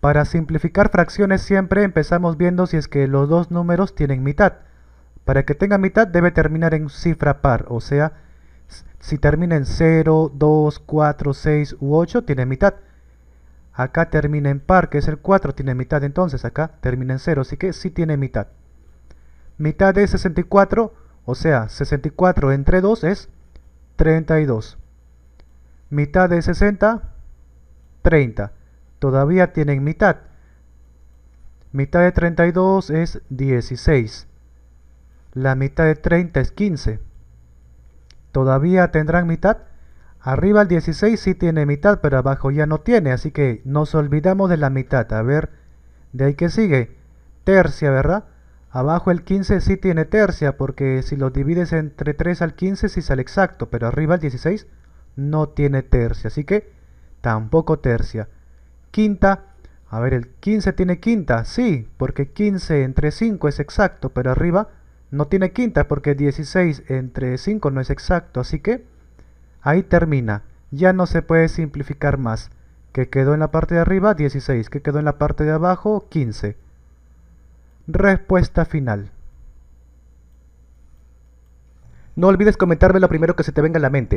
Para simplificar fracciones siempre empezamos viendo si es que los dos números tienen mitad. Para que tenga mitad debe terminar en cifra par, o sea, si termina en 0, 2, 4, 6 u 8 tiene mitad. Acá termina en par, que es el 4, tiene mitad entonces, acá termina en 0, así que sí tiene mitad. Mitad de 64, o sea, 64 entre 2 es 32. Mitad de 60, 30 todavía tienen mitad. Mitad de 32 es 16. La mitad de 30 es 15. ¿Todavía tendrán mitad? Arriba el 16 sí tiene mitad, pero abajo ya no tiene, así que nos olvidamos de la mitad. A ver, de ahí que sigue. Tercia, ¿verdad? Abajo el 15 sí tiene tercia, porque si lo divides entre 3 al 15 sí sale exacto, pero arriba el 16 no tiene tercia, así que tampoco tercia quinta. A ver, el 15 tiene quinta, sí, porque 15 entre 5 es exacto, pero arriba no tiene quinta porque 16 entre 5 no es exacto, así que ahí termina. Ya no se puede simplificar más. que quedó en la parte de arriba? 16. que quedó en la parte de abajo? 15. Respuesta final. No olvides comentarme lo primero que se te venga a la mente.